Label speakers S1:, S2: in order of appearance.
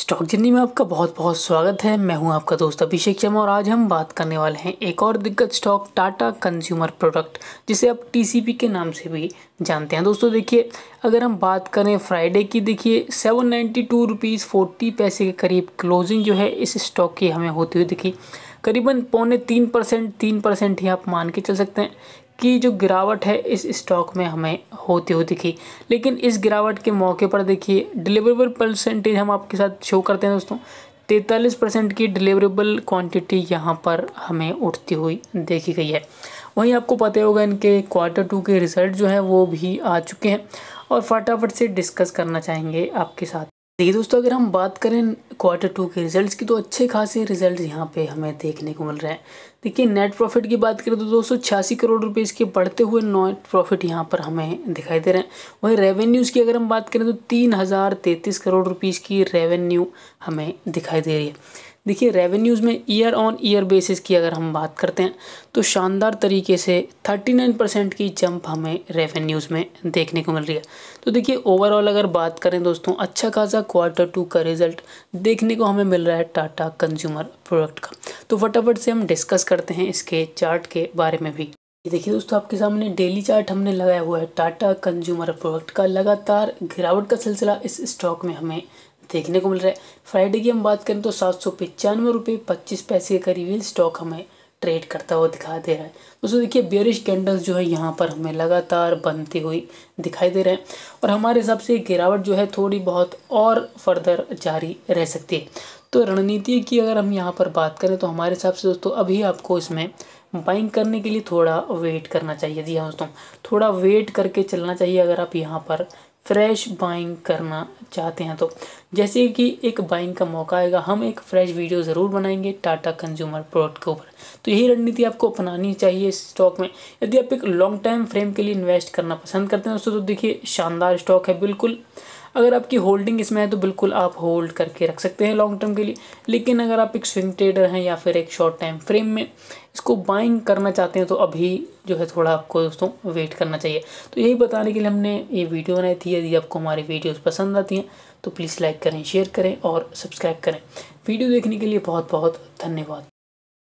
S1: stock journey में आपका बहुत बहुत स्वागत है मैं हूं आपका दोस्त अभिषेक शर्मा और आज हम बात करने वाले हैं एक और दिग्गज स्टॉक टाटा कंज्यूमर प्रोडक्ट जिसे आप टीसीपी के नाम से भी जानते हैं दोस्तों देखिए अगर हम बात करें फ्राइडे की देखिए seven ninety two rupees forty पैसे के करीब क्लोजिंग जो है इस स्टॉक की हमें होती हुई दिखी करीबन पौने तीन परसेंट तीन परसेंट ही आप मान के चल सकते हैं की जो गिरावट है इस स्टॉक में हमें होती हुई दिखी लेकिन इस गिरावट के मौके पर देखिए डिलीवरेबल परसेंटेज हम आपके साथ शो करते हैं दोस्तों तैंतालीस परसेंट की डिलीवरेबल क्वांटिटी यहाँ पर हमें उठती हुई देखी गई है वहीं आपको पता होगा इनके क्वार्टर टू के रिजल्ट जो है वो भी आ चुके हैं और फटाफट से डिस्कस करना चाहेंगे आपके साथ देखिए दोस्तों अगर हम बात करें क्वार्टर टू के रिजल्ट्स की तो अच्छे खासे रिजल्ट यहाँ पे हमें देखने को मिल रहे हैं देखिए नेट प्रॉफिट की बात करें तो दो छियासी करोड़ रुपए इसके बढ़ते हुए नेट प्रॉफिट यहाँ पर हमें दिखाई दे रहे हैं वहीं रेवेन्यूज़ की अगर हम बात करें तो तीन हज़ार करोड़ रुपीज़ की रेवेन्यू हमें दिखाई दे रही है देखिए रेवेन्यूज़ में ईयर ऑन ईयर बेसिस की अगर हम बात करते हैं तो शानदार तरीके से 39 परसेंट की जंप हमें रेवेन्यूज़ में देखने को मिल रही है तो देखिए ओवरऑल अगर बात करें दोस्तों अच्छा खासा क्वार्टर टू का रिजल्ट देखने को हमें मिल रहा है टाटा कंज्यूमर प्रोडक्ट का तो फटाफट से हम डिस्कस करते हैं इसके चार्ट के बारे में भी देखिए दोस्तों आपके सामने डेली चार्ट हमने लगाया हुआ है टाटा कंज्यूमर प्रोडक्ट का लगातार गिरावट का सिलसिला इस स्टॉक में हमें देखने को मिल रहा है फ्राइडे की हम बात करें तो सात सौ पचानवे रुपये पच्चीस पैसे के करीब स्टॉक हमें ट्रेड करता हुआ दिखा दे रहा है दोस्तों देखिए बियरिश कैंडल्स जो है यहाँ पर हमें लगातार बनती हुई दिखाई दे रहे हैं और हमारे हिसाब से गिरावट जो है थोड़ी बहुत और फर्दर जारी रह सकती है तो रणनीति की अगर हम यहाँ पर बात करें तो हमारे हिसाब से दोस्तों अभी आपको इसमें बाइंग करने के लिए थोड़ा वेट करना चाहिए जी हाँ दोस्तों थोड़ा वेट करके चलना चाहिए अगर आप यहाँ पर फ्रेश बाइंग करना चाहते हैं तो जैसे कि एक बाइंग का मौका आएगा हम एक फ्रेश वीडियो ज़रूर बनाएंगे टाटा कंज्यूमर प्रोडक्ट के ऊपर तो यही रणनीति आपको अपनानी चाहिए इस स्टॉक में यदि आप एक लॉन्ग टाइम फ्रेम के लिए इन्वेस्ट करना पसंद करते हैं दोस्तों तो देखिए शानदार स्टॉक है बिल्कुल अगर आपकी होल्डिंग इसमें है तो बिल्कुल आप होल्ड करके रख सकते हैं लॉन्ग टर्म के लिए लेकिन अगर आप एक स्विंग ट्रेडर हैं या फिर एक शॉर्ट टाइम फ्रेम में इसको बाइंग करना चाहते हैं तो अभी जो है थोड़ा आपको दोस्तों वेट करना चाहिए तो यही बताने के लिए हमने ये वीडियो बनाई थी यदि आपको हमारी वीडियोज़ पसंद आती हैं तो प्लीज़ लाइक करें शेयर करें और सब्सक्राइब करें वीडियो देखने के लिए बहुत बहुत धन्यवाद